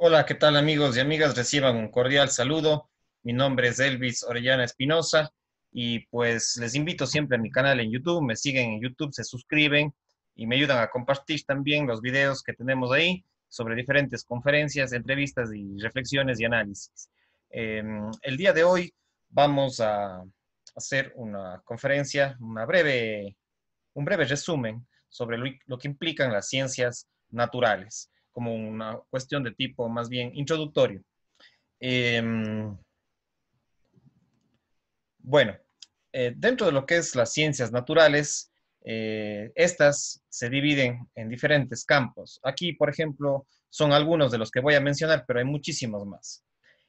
Hola, ¿qué tal amigos y amigas? Reciban un cordial saludo. Mi nombre es Elvis Orellana Espinosa y pues les invito siempre a mi canal en YouTube, me siguen en YouTube, se suscriben y me ayudan a compartir también los videos que tenemos ahí sobre diferentes conferencias, entrevistas y reflexiones y análisis. Em, el día de hoy vamos a hacer una conferencia, una breve, un breve resumen sobre lo, lo que implican las ciencias naturales como una cuestión de tipo más bien introductorio. Em, bueno, eh, dentro de lo que es las ciencias naturales, eh, estas se dividen en diferentes campos. Aquí, por ejemplo, son algunos de los que voy a mencionar, pero hay muchísimos más.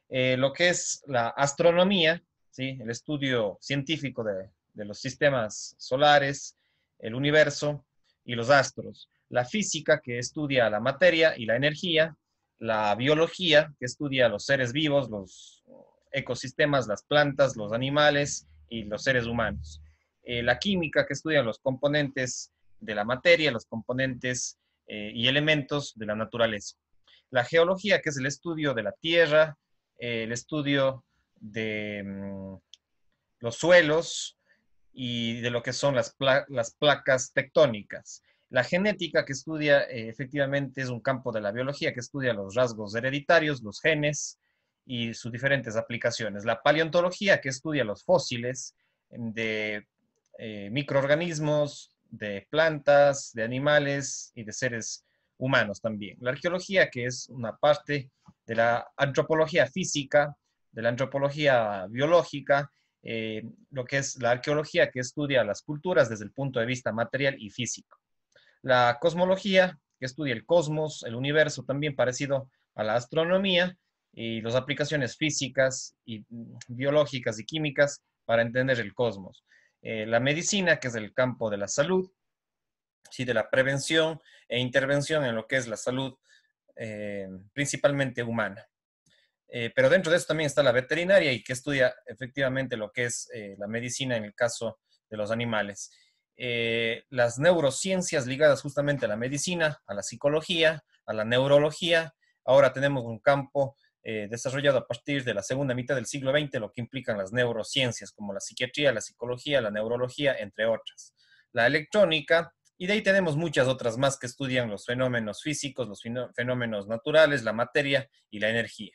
Eh, lo que es la astronomía, ¿sí? el estudio científico de, de, los sistemas solares, el universo y los astros la física, que estudia la materia y la energía, la biología, que estudia los seres vivos, los ecosistemas, las plantas, los animales y los seres humanos. Eh, la química, que estudia los componentes de la materia, los componentes eh, y elementos de la naturaleza. La geología, que es el estudio de la tierra, eh, el estudio de mm, los suelos y de lo que son las placas tectónicas. La genética que estudia eh, efectivamente es un campo de la biología que estudia los rasgos hereditarios, los genes y sus diferentes aplicaciones. La paleontología que estudia los fósiles mm, de eh, microorganismos, de plantas, de animales y de seres humanos también. La arqueología que es una parte de la antropología física, de la antropología biológica, eh, lo que es la arqueología que estudia las culturas desde el punto de vista material y físico. La cosmología, que estudia el cosmos, el universo, también parecido a la astronomía, y las aplicaciones físicas y mm, biológicas y químicas para entender el cosmos. Eh, la medicina, que es el campo de la salud, de la prevención e intervención en lo que es la salud eh, principalmente humana. Eh, pero dentro de eso también está la veterinaria y que estudia efectivamente lo que es la medicina en el caso de los animales. Eh, las neurociencias ligadas justamente a la medicina, a la psicología, a la neurología. Ahora tenemos un campo eh, desarrollado a partir de la segunda mitad del siglo XX, lo que implican las neurociencias, como la psiquiatría, la psicología, la neurología, entre otras. La electrónica, y de ahí tenemos muchas otras más que estudian los fenómenos físicos, los fenómenos naturales, la materia y la energía.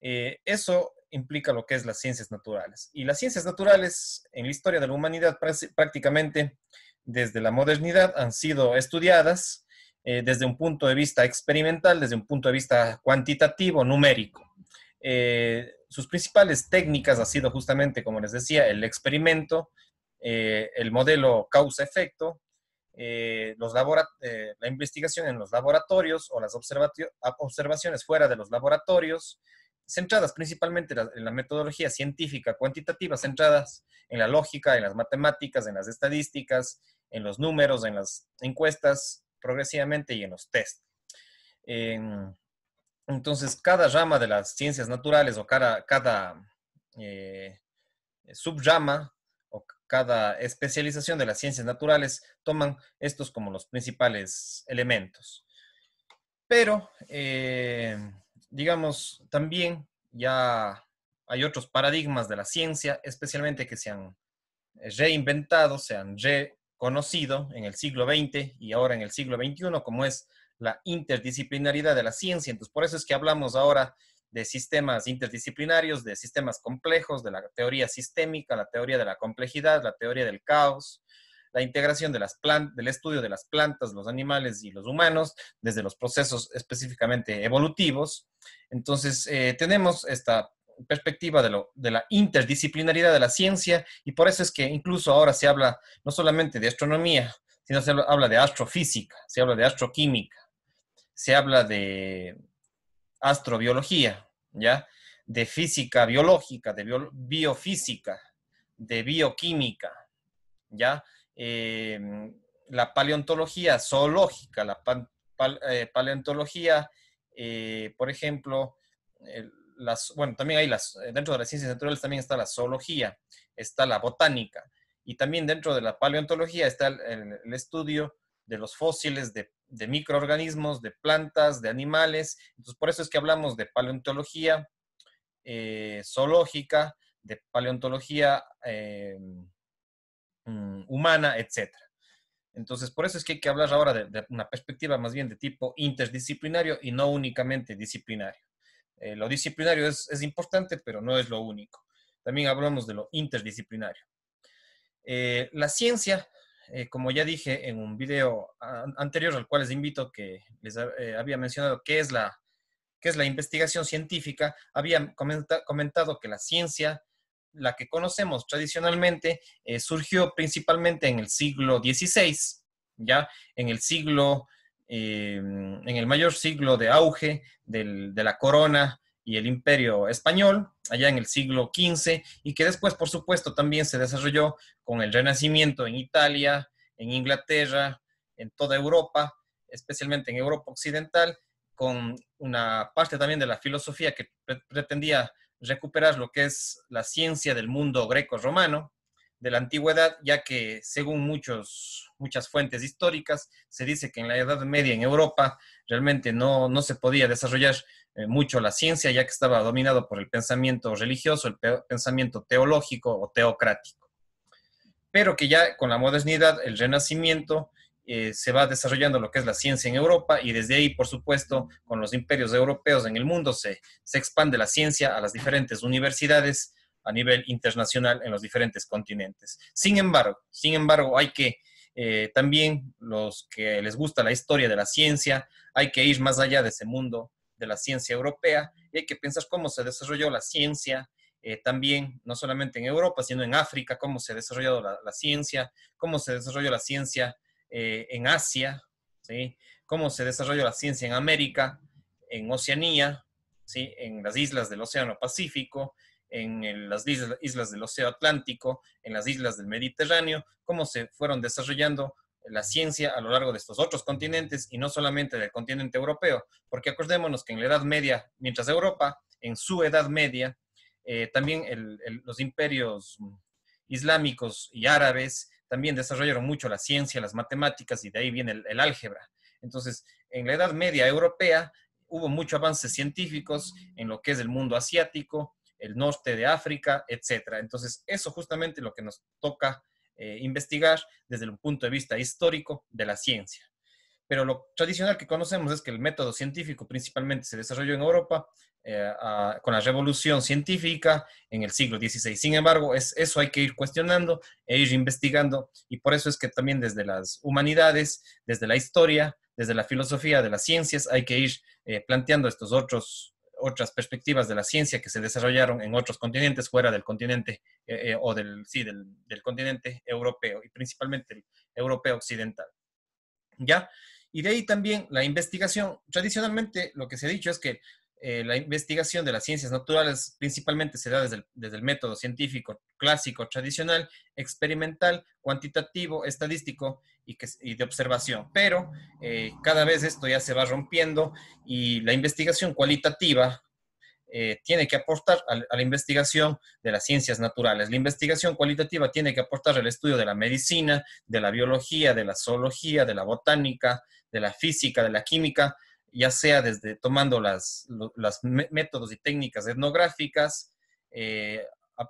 Eh, eso implica lo que es las ciencias naturales. Y las ciencias naturales en la historia de la humanidad prácticamente desde la modernidad han sido estudiadas eh, desde un punto de vista experimental, desde un punto de vista cuantitativo, numérico. Eh, sus principales técnicas han sido justamente, como les decía, el experimento, eh, el modelo causa-efecto, la investigación en los laboratorios o las observaciones fuera de los laboratorios, centradas principalmente en la metodología científica cuantitativa, centradas en la lógica, en las matemáticas, en las estadísticas, en los números, en las encuestas progresivamente y en los test. entonces, cada rama de las ciencias naturales o cada, cada eh, subrama o cada especialización de las ciencias naturales toman estos como los principales elementos. Pero eh, digamos, también ya hay otros paradigmas de la ciencia, especialmente que se han eh, reinventado, se han reconocido en el siglo XX y ahora en el siglo XXI, como es la interdisciplinaridad de la ciencia. Entonces, por eso es que hablamos ahora de sistemas interdisciplinarios, de sistemas complejos, de la teoría sistémica, la teoría de la complejidad, la teoría del caos, la integración de las del estudio de las plantas, los animales y los humanos, desde los procesos específicamente evolutivos. Entonces, eh, tenemos esta perspectiva de, lo, de, la interdisciplinaridad de la ciencia y por eso es que incluso ahora se habla no solamente de astronomía, sino se habla de astrofísica, se habla de astroquímica, se habla de astrobiología, ¿ya? De física biológica, de biofísica, de bioquímica, ¿ya? Em, la paleontología zoológica, la eh, paleontología, eh, por ejemplo, las, bueno, también hay las, eh, dentro de las ciencias naturales también está la zoología, está la botánica, y también dentro de la paleontología está el, estudio de los fósiles de, de, microorganismos, de plantas, de animales. Entonces, por eso es que hablamos de paleontología zoológica, de paleontología em, Mm, humana, etc. Entonces, por eso es que hay que hablar ahora de, una perspectiva más bien de tipo interdisciplinario y no únicamente disciplinario. Eh, lo disciplinario es, importante, pero no es lo único. También hablamos de lo interdisciplinario. Eh, la ciencia, eh, como ya dije en un video anterior al cual les invito, que les había mencionado qué es, la, qué es la investigación científica, había comentado que la ciencia la que conocemos tradicionalmente, eh, surgió principalmente en el siglo XVI, ya en el siglo, eh, en el mayor siglo de auge de la corona y el imperio español, allá en el siglo XV, y que después, por supuesto, también se desarrolló con el Renacimiento en Italia, en Inglaterra, en toda Europa, especialmente en Europa Occidental, con una parte también de la filosofía que pretendía recuperar lo que es la ciencia del mundo greco-romano de la antigüedad, ya que según muchos, muchas fuentes históricas, se dice que en la Edad Media en Europa realmente no, se podía desarrollar eh, mucho la ciencia, ya que estaba dominado por el pensamiento religioso, el pensamiento teológico o teocrático. Pero que ya con la modernidad, el renacimiento, eh, se va desarrollando lo que es la ciencia en Europa y desde ahí, por supuesto, con los imperios europeos en el mundo, se, expande la ciencia a las diferentes universidades a nivel internacional en los diferentes continentes. Sin embargo, sin embargo, hay que eh, también los que les gusta la historia de la ciencia, hay que ir más allá de ese mundo de la ciencia europea y hay que pensar cómo se desarrolló la ciencia eh, también, no solamente en Europa, sino en África, cómo se ha desarrollado la, la, ciencia, cómo se desarrolló la ciencia eh, en Asia, ¿sí? cómo se desarrolló la ciencia en América, en Oceanía, ¿sí? en las islas del Océano Pacífico, en las islas, del Océano Atlántico, en las islas del Mediterráneo, cómo se fueron desarrollando la ciencia a lo largo de estos otros continentes y no solamente del continente europeo, porque acordémonos que en la Edad Media, mientras Europa, en su Edad Media, eh, también los imperios islámicos y árabes también desarrollaron mucho la ciencia, las matemáticas y de ahí viene el, álgebra. Entonces, en la Edad Media europea hubo muchos avances científicos en lo que es el mundo asiático, el norte de África, etc. Entonces, eso justamente es lo que nos toca eh, investigar desde el punto de vista histórico de la ciencia. Pero lo tradicional que conocemos es que el método científico principalmente se desarrolló en Europa, eh, con la revolución científica en el siglo XVI. Sin embargo, es, eso hay que ir cuestionando e ir investigando y por eso es que también desde las humanidades, desde la historia, desde la filosofía, de las ciencias, hay que ir eh, planteando estos otros otras perspectivas de la ciencia que se desarrollaron en otros continentes fuera del continente eh, o del sí del, continente europeo y principalmente el europeo occidental ya y de ahí también la investigación tradicionalmente lo que se ha dicho es que eh, la investigación de las ciencias naturales principalmente se da desde el, método científico clásico, tradicional, experimental, cuantitativo, estadístico y, de observación. Pero eh, cada vez esto ya se va rompiendo y la investigación cualitativa eh, tiene que aportar a, a la investigación de las ciencias naturales. La investigación cualitativa tiene que aportar al estudio de la medicina, de la biología, de la zoología, de la botánica, de la física, de la química ya sea desde tomando las, métodos y técnicas etnográficas, eh,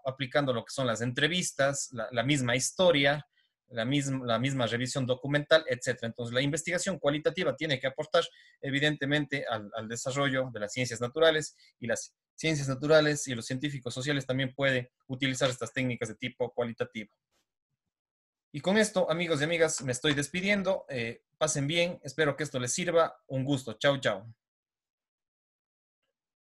aplicando lo que son las entrevistas, la, misma historia, la misma, revisión documental, etc. Entonces, la investigación cualitativa tiene que aportar, evidentemente, al, desarrollo de las ciencias naturales y las ciencias naturales y los científicos sociales también pueden utilizar estas técnicas de tipo cualitativo. Y con esto, amigos y amigas, me estoy despidiendo. Eh, pasen bien, espero que esto les sirva. Un gusto. Chau, chao.